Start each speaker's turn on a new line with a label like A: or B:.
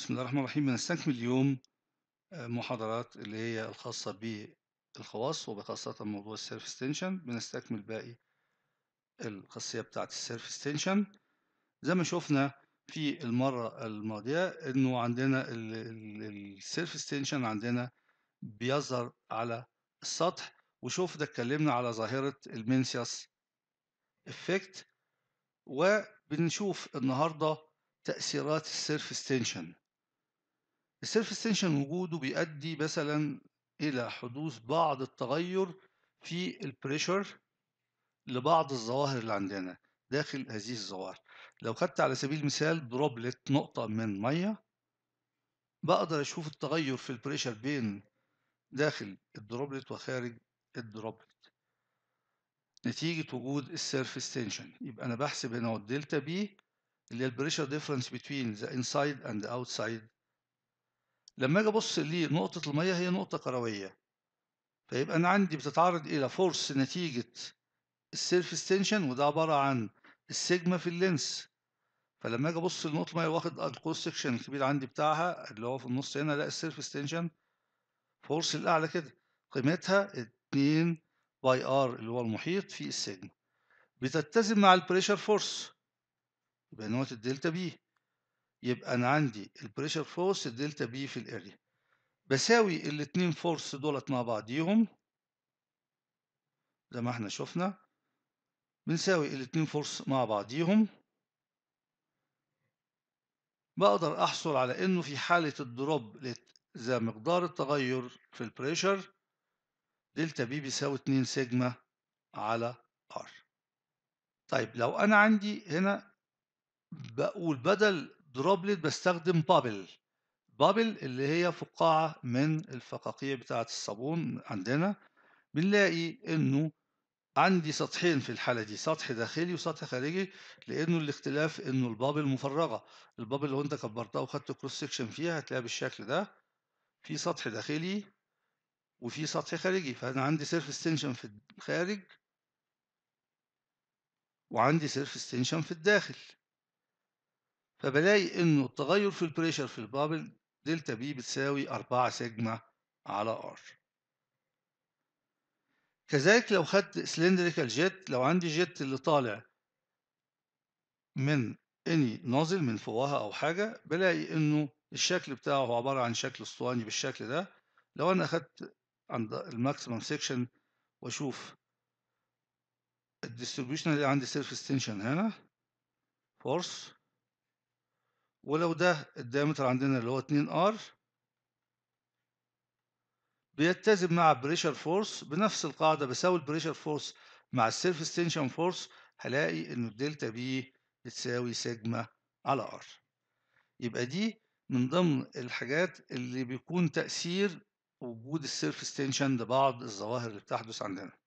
A: بسم الله الرحمن الرحيم بنستكمل اليوم آه، محاضرات اللي هي الخاصة بالخواص وبخاصة موضوع السيرفس تنشن بنستكمل باقي الخاصية بتاعة السيرفس تنشن زي ما شفنا في المرة الماضية انه عندنا السيرفس تنشن عندنا بيظهر على السطح ده اتكلمنا على ظاهرة المنسياس افكت وبنشوف النهارده تأثيرات السيرفس تنشن السيلف استنشن وجوده بيؤدي مثلا إلى حدوث بعض التغير في البريشر لبعض الظواهر اللي عندنا داخل هذه الظواهر لو خدت على سبيل المثال دروبلت نقطة من مية بقدر أشوف التغير في البريشر بين داخل الدروبلت وخارج الدروبلت نتيجة وجود السيرفيس تنشن يبقى أنا بحسب هنا الدلتا بي اللي هي البريشر ديفرنس بين ذا انسايد اند اوتسايد لما اجي ابص لنقطه الميه هي نقطه كرويه فيبقى انا عندي بتتعرض الى فورس نتيجه السيرفيس تنشن وده عباره عن السيجما في اللينس فلما اجي ابص لنقطه الميه واخد الكروس سكشن الكبير عندي بتاعها اللي هو في النص هنا لا السيرفيس تنشن فورس الاعلى كده قيمتها 2 باي ار اللي هو المحيط في السيجما بتتزن مع البريشر فورس يبقى نقطه الدلتا بي يبقى انا عندي البريشر فورس دلتا بي في الاريا بساوي الاتنين فورس دولت مع بعضيهم زي ما احنا شفنا بنساوي الاتنين فورس مع بعضيهم بقدر احصل على انه في حالة الدروب ذا مقدار التغير في البريشر دلتا بي بيساوي 2 سيجما على ار طيب لو انا عندي هنا بقول بدل دروبلت بستخدم بابل بابل اللي هي فقاعة من الفقاقيع بتاعة الصابون عندنا بنلاقي إنه عندي سطحين في الحالة دي سطح داخلي وسطح خارجي لأنه الاختلاف إنه البابل مفرغة البابل لو أنت كبرتها وخدت كروس سكشن فيها هتلاقيها بالشكل ده في سطح داخلي وفي سطح خارجي فأنا عندي سيرفس تنشن في الخارج وعندي سيرفس تنشن في الداخل فبلاقي إنه التغير في البريشر في البابل دلتا بي بتساوي 4 سيجما على ار كذلك لو خدت سلندريكال جيت لو عندي جيت اللي طالع من اني نازل من فوقها او حاجه بلاقي انه الشكل بتاعه هو عباره عن شكل اسطواني بالشكل ده لو انا اخدت عند الماكسيمم سيكشن واشوف الديستريبيوشن اللي عندي سيرفيس تنشن هنا فورس ولو ده الدايمتر عندنا اللي هو 2 ار بيتزن مع بريشر فورس بنفس القاعده بساوي البريشر فورس مع السيلف تنشن فورس هلاقي ان الدلتا بي بتساوي سيجما على ار يبقى دي من ضمن الحاجات اللي بيكون تاثير وجود السيلف تنشن لبعض الظواهر اللي بتحدث عندنا